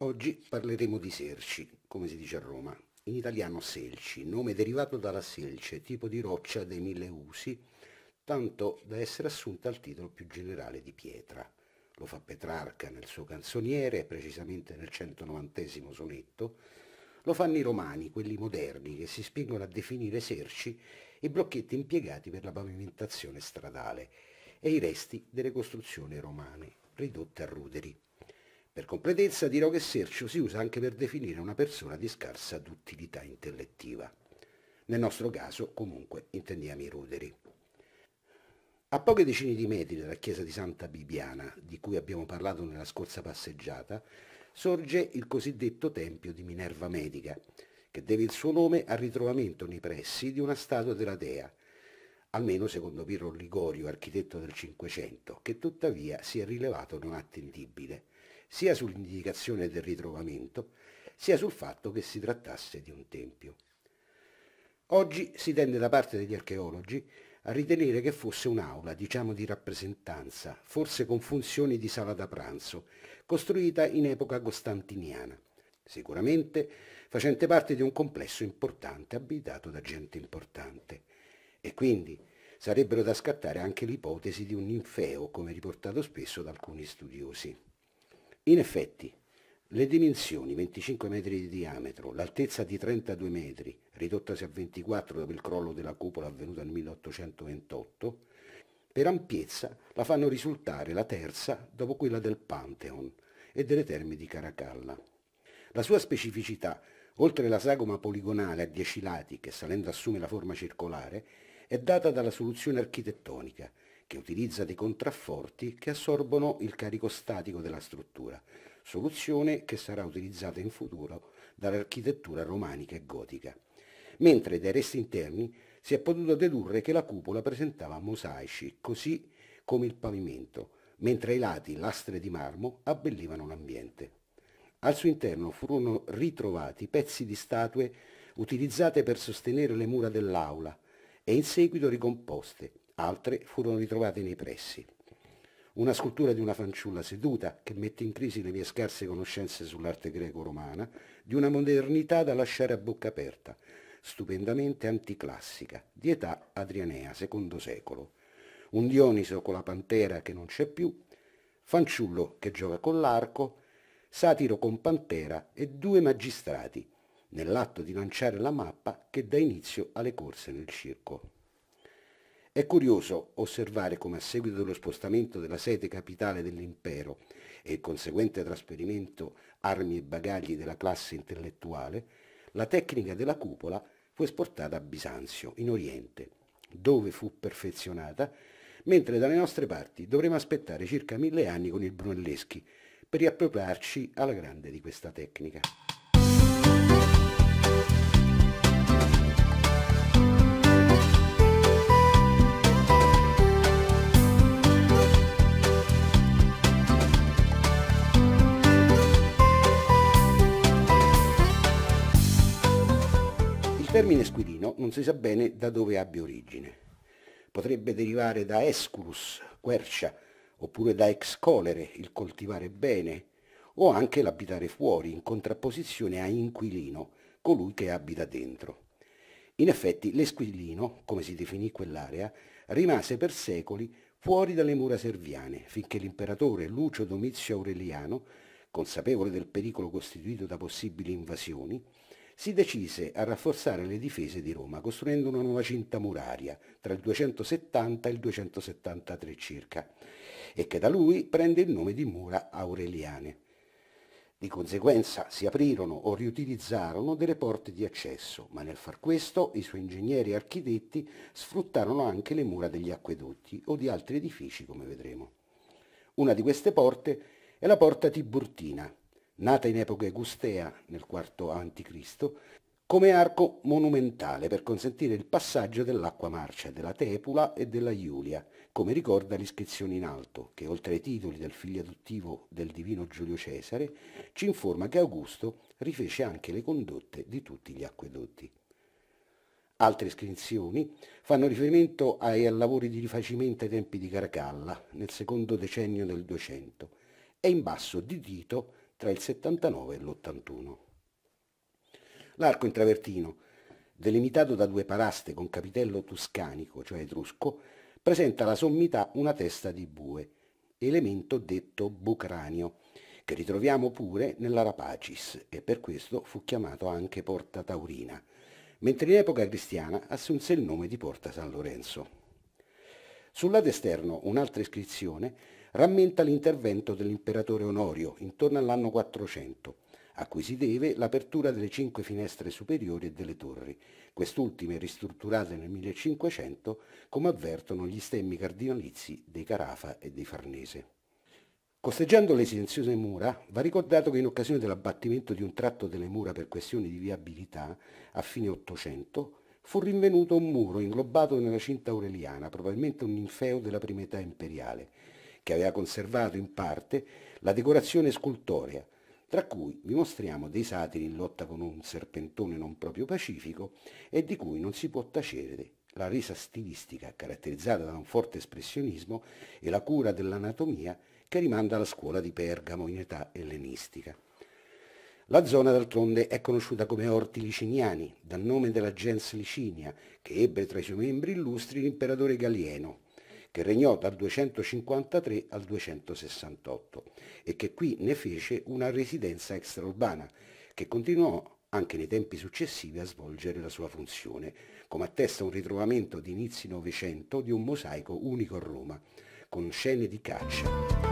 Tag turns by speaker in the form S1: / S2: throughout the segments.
S1: Oggi parleremo di serci, come si dice a Roma, in italiano selci, nome derivato dalla selce, tipo di roccia dei mille usi, tanto da essere assunta al titolo più generale di pietra. Lo fa Petrarca nel suo canzoniere, precisamente nel 190 sonetto, lo fanno i romani, quelli moderni, che si spingono a definire serci i blocchetti impiegati per la pavimentazione stradale e i resti delle costruzioni romane, ridotte a ruderi. Per completezza dirò che Sercio si usa anche per definire una persona di scarsa duttilità intellettiva. Nel nostro caso comunque intendiamo i ruderi. A poche decine di metri dalla chiesa di Santa Bibiana, di cui abbiamo parlato nella scorsa passeggiata, sorge il cosiddetto Tempio di Minerva Medica, che deve il suo nome al ritrovamento nei pressi di una statua della dea, almeno secondo Piero Ligorio, architetto del Cinquecento, che tuttavia si è rilevato non attendibile sia sull'indicazione del ritrovamento, sia sul fatto che si trattasse di un tempio. Oggi si tende da parte degli archeologi a ritenere che fosse un'aula, diciamo di rappresentanza, forse con funzioni di sala da pranzo, costruita in epoca costantiniana, sicuramente facente parte di un complesso importante abitato da gente importante. E quindi sarebbero da scattare anche l'ipotesi di un ninfeo, come riportato spesso da alcuni studiosi. In effetti, le dimensioni, 25 metri di diametro, l'altezza di 32 metri, ridottasi a 24 dopo il crollo della cupola avvenuto nel 1828, per ampiezza la fanno risultare la terza dopo quella del Pantheon e delle terme di Caracalla. La sua specificità, oltre la sagoma poligonale a 10 lati che salendo assume la forma circolare, è data dalla soluzione architettonica, che utilizza dei contrafforti che assorbono il carico statico della struttura, soluzione che sarà utilizzata in futuro dall'architettura romanica e gotica. Mentre dai resti interni si è potuto dedurre che la cupola presentava mosaici, così come il pavimento, mentre ai lati lastre di marmo abbellivano l'ambiente. Al suo interno furono ritrovati pezzi di statue utilizzate per sostenere le mura dell'aula e in seguito ricomposte, altre furono ritrovate nei pressi. Una scultura di una fanciulla seduta che mette in crisi le mie scarse conoscenze sull'arte greco-romana, di una modernità da lasciare a bocca aperta, stupendamente anticlassica, di età adrianea, secondo secolo. Un Dioniso con la pantera che non c'è più, fanciullo che gioca con l'arco, satiro con pantera e due magistrati, nell'atto di lanciare la mappa che dà inizio alle corse nel circo. È curioso osservare come a seguito dello spostamento della sede capitale dell'impero e il conseguente trasferimento armi e bagagli della classe intellettuale, la tecnica della cupola fu esportata a Bisanzio, in Oriente, dove fu perfezionata, mentre dalle nostre parti dovremo aspettare circa mille anni con il Brunelleschi per riappropriarci alla grande di questa tecnica. non si sa bene da dove abbia origine. Potrebbe derivare da esculus, quercia, oppure da ex colere, il coltivare bene, o anche l'abitare fuori, in contrapposizione a inquilino, colui che abita dentro. In effetti l'esquilino, come si definì quell'area, rimase per secoli fuori dalle mura serviane, finché l'imperatore Lucio Domizio Aureliano, consapevole del pericolo costituito da possibili invasioni, si decise a rafforzare le difese di Roma costruendo una nuova cinta muraria tra il 270 e il 273 circa e che da lui prende il nome di mura aureliane. Di conseguenza si aprirono o riutilizzarono delle porte di accesso, ma nel far questo i suoi ingegneri e architetti sfruttarono anche le mura degli acquedotti o di altri edifici, come vedremo. Una di queste porte è la porta Tiburtina, nata in epoca egustea nel IV a.C., come arco monumentale per consentire il passaggio dell'acqua marcia, della Tepula e della Iulia, come ricorda l'iscrizione in alto, che oltre ai titoli del figlio adottivo del divino Giulio Cesare, ci informa che Augusto rifece anche le condotte di tutti gli acquedotti. Altre iscrizioni fanno riferimento ai lavori di rifacimento ai tempi di Caracalla, nel secondo decennio del 200, e in basso di Tito tra il 79 e l'81. L'arco in travertino, delimitato da due paraste con capitello tuscanico, cioè etrusco, presenta alla sommità una testa di bue, elemento detto bucranio, che ritroviamo pure nella Rapacis e per questo fu chiamato anche Porta Taurina, mentre in epoca cristiana assunse il nome di Porta San Lorenzo. Sul lato esterno un'altra iscrizione rammenta l'intervento dell'imperatore Onorio intorno all'anno 400, a cui si deve l'apertura delle cinque finestre superiori e delle torri, quest'ultime ristrutturate nel 1500 come avvertono gli stemmi cardinalizi dei Carafa e dei Farnese. Costeggiando le silenziose mura, va ricordato che in occasione dell'abbattimento di un tratto delle mura per questioni di viabilità a fine 800 fu rinvenuto un muro inglobato nella cinta aureliana, probabilmente un ninfeo della prima età imperiale, che aveva conservato in parte la decorazione scultorea, tra cui vi mostriamo dei satiri in lotta con un serpentone non proprio pacifico e di cui non si può tacere la resa stilistica caratterizzata da un forte espressionismo e la cura dell'anatomia che rimanda alla scuola di Pergamo in età ellenistica. La zona d'altronde è conosciuta come Orti Liciniani, dal nome della gens Licinia, che ebbe tra i suoi membri illustri l'imperatore Galieno, che regnò dal 253 al 268 e che qui ne fece una residenza extraurbana, che continuò anche nei tempi successivi a svolgere la sua funzione, come attesta un ritrovamento di inizi Novecento di un mosaico unico a Roma, con scene di caccia.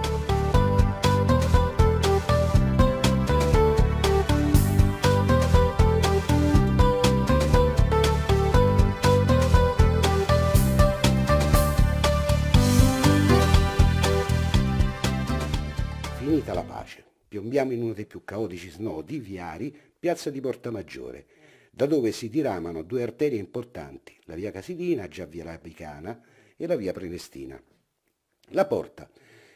S1: finita la pace. Piombiamo in uno dei più caotici snodi viari, piazza di Porta Maggiore, da dove si diramano due arterie importanti, la via Casilina, già via Labicana, e la via Prenestina. La porta,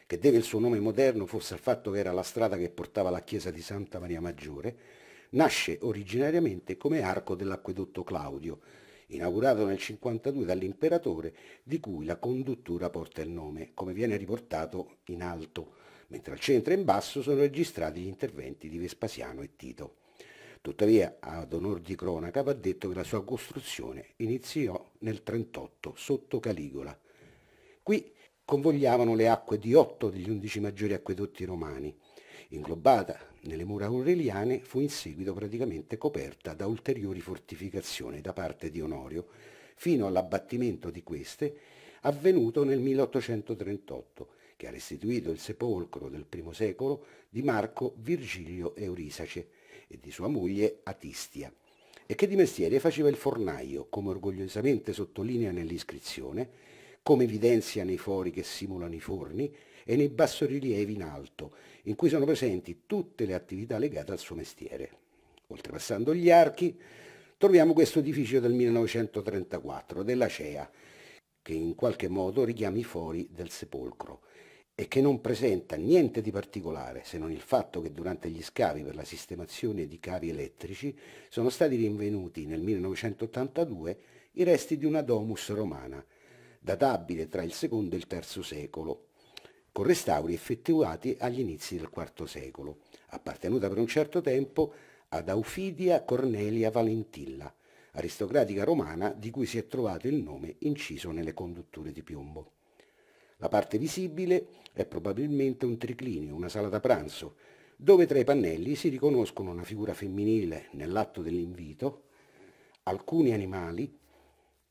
S1: che deve il suo nome moderno forse al fatto che era la strada che portava alla chiesa di Santa Maria Maggiore, nasce originariamente come arco dell'acquedotto Claudio, inaugurato nel 52 dall'imperatore di cui la conduttura porta il nome, come viene riportato in alto mentre al centro e in basso sono registrati gli interventi di Vespasiano e Tito. Tuttavia, ad onor di cronaca, va detto che la sua costruzione iniziò nel 38 sotto Caligola. Qui convogliavano le acque di otto degli undici maggiori acquedotti romani. Inglobata nelle mura aureliane, fu in seguito praticamente coperta da ulteriori fortificazioni da parte di Onorio, fino all'abbattimento di queste avvenuto nel 1838 che ha restituito il sepolcro del I secolo di Marco Virgilio Eurisace e di sua moglie Atistia, e che di mestiere faceva il fornaio, come orgogliosamente sottolinea nell'iscrizione, come evidenzia nei fori che simulano i forni e nei bassorilievi in alto, in cui sono presenti tutte le attività legate al suo mestiere. Oltrepassando gli archi, troviamo questo edificio del 1934, della CEA, che in qualche modo richiama i fori del sepolcro e che non presenta niente di particolare se non il fatto che durante gli scavi per la sistemazione di cavi elettrici sono stati rinvenuti nel 1982 i resti di una domus romana, databile tra il secondo e il terzo secolo, con restauri effettuati agli inizi del IV secolo, appartenuta per un certo tempo ad Aufidia Cornelia Valentilla, aristocratica romana di cui si è trovato il nome inciso nelle condutture di piombo. La parte visibile è probabilmente un triclinio, una sala da pranzo, dove tra i pannelli si riconoscono una figura femminile nell'atto dell'invito, alcuni animali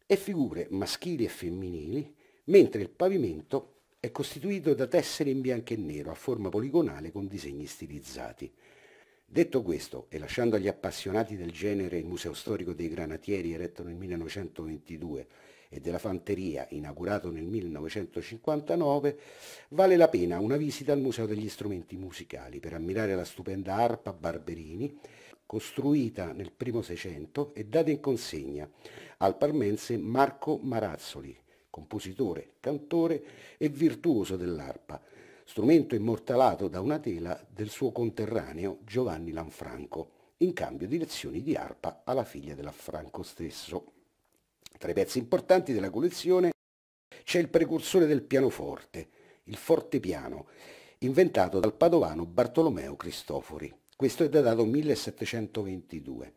S1: e figure maschili e femminili, mentre il pavimento è costituito da tessere in bianco e nero a forma poligonale con disegni stilizzati. Detto questo, e lasciando agli appassionati del genere il Museo Storico dei Granatieri eretto nel 1922 e della Fanteria, inaugurato nel 1959, vale la pena una visita al Museo degli Strumenti Musicali per ammirare la stupenda arpa Barberini, costruita nel primo Seicento e data in consegna al parmense Marco Marazzoli, compositore, cantore e virtuoso dell'arpa, strumento immortalato da una tela del suo conterraneo Giovanni Lanfranco, in cambio di lezioni di arpa alla figlia dell'Affranco stesso. Tra i pezzi importanti della collezione c'è il precursore del pianoforte, il fortepiano, inventato dal padovano Bartolomeo Cristofori. Questo è datato 1722.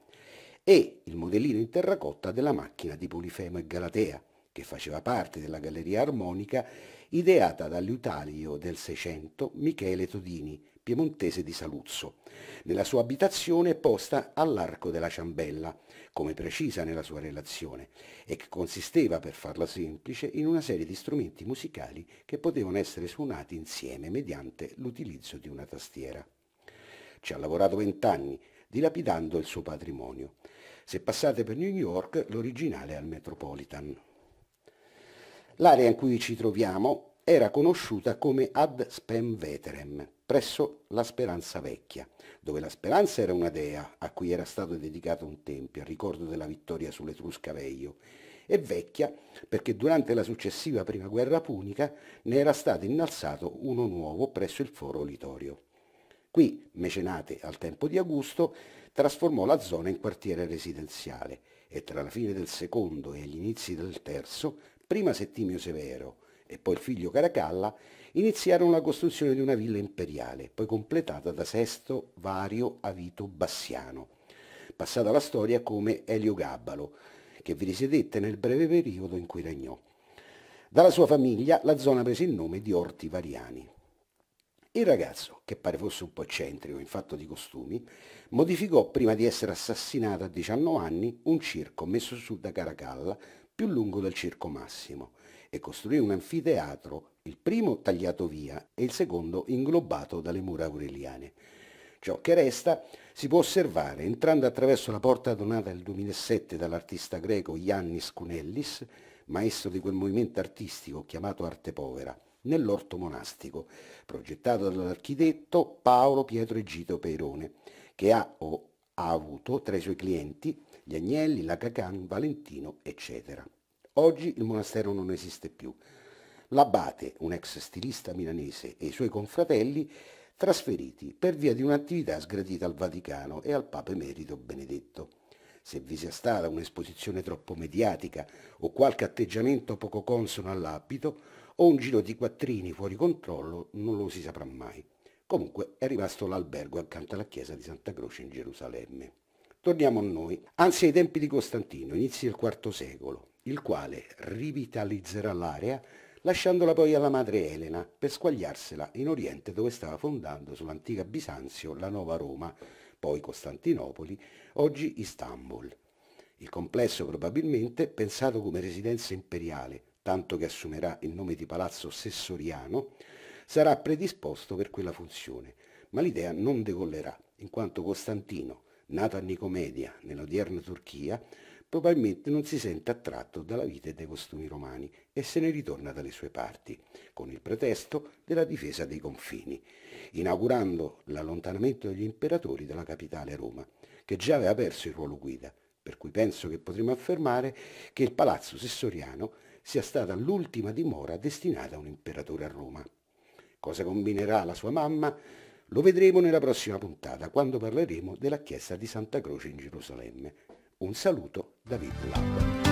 S1: E il modellino in terracotta della macchina di Polifemo e Galatea, che faceva parte della galleria armonica ideata dall'Italio del Seicento Michele Todini, piemontese di Saluzzo, nella sua abitazione posta all'Arco della Ciambella, come precisa nella sua relazione, e che consisteva, per farla semplice, in una serie di strumenti musicali che potevano essere suonati insieme mediante l'utilizzo di una tastiera. Ci ha lavorato vent'anni, dilapidando il suo patrimonio. Se passate per New York, l'originale è al Metropolitan. L'area in cui ci troviamo era conosciuta come Ad Spem Veterem, presso la Speranza Vecchia, dove la Speranza era una dea a cui era stato dedicato un tempio a ricordo della vittoria sull'Etrusca Veio, e vecchia perché durante la successiva prima guerra punica ne era stato innalzato uno nuovo presso il foro Litorio. Qui, mecenate al tempo di Augusto, trasformò la zona in quartiere residenziale e tra la fine del secondo e gli inizi del terzo, prima Settimio Severo, e poi il figlio Caracalla, iniziarono la costruzione di una villa imperiale, poi completata da Sesto Vario Avito Bassiano, passata alla storia come Eliogabalo, che vi risiedette nel breve periodo in cui regnò. Dalla sua famiglia la zona prese il nome di Orti Variani. Il ragazzo, che pare fosse un po' eccentrico in fatto di costumi, modificò prima di essere assassinato a 19 anni un circo messo su da Caracalla più lungo del circo massimo e costruì un anfiteatro, il primo tagliato via e il secondo inglobato dalle mura aureliane. Ciò che resta si può osservare entrando attraverso la porta donata nel 2007 dall'artista greco Iannis Kunellis, maestro di quel movimento artistico chiamato arte povera, nell'orto monastico, progettato dall'architetto Paolo Pietro Egito Peirone, che ha o ha avuto tra i suoi clienti gli Agnelli, la Cacan, Valentino, eccetera. Oggi il monastero non esiste più. L'abate, un ex stilista milanese, e i suoi confratelli trasferiti per via di un'attività sgradita al Vaticano e al Papa Emerito Benedetto. Se vi sia stata un'esposizione troppo mediatica o qualche atteggiamento poco consono all'abito o un giro di quattrini fuori controllo non lo si saprà mai. Comunque è rimasto l'albergo accanto alla chiesa di Santa Croce in Gerusalemme. Torniamo a noi, anzi ai tempi di Costantino, inizi del IV secolo, il quale rivitalizzerà l'area lasciandola poi alla madre Elena per squagliarsela in Oriente dove stava fondando sull'antica Bisanzio la nuova Roma, poi Costantinopoli, oggi Istanbul. Il complesso probabilmente, pensato come residenza imperiale, tanto che assumerà il nome di Palazzo Sessoriano, sarà predisposto per quella funzione, ma l'idea non decollerà, in quanto Costantino, nato a Nicomedia, nell'odierna Turchia, probabilmente non si sente attratto dalla vita e dai costumi romani e se ne ritorna dalle sue parti, con il pretesto della difesa dei confini, inaugurando l'allontanamento degli imperatori dalla capitale Roma, che già aveva perso il ruolo guida, per cui penso che potremmo affermare che il palazzo sessoriano sia stata l'ultima dimora destinata a un imperatore a Roma. Cosa combinerà la sua mamma lo vedremo nella prossima puntata, quando parleremo della chiesa di Santa Croce in Gerusalemme. Un saluto da Vid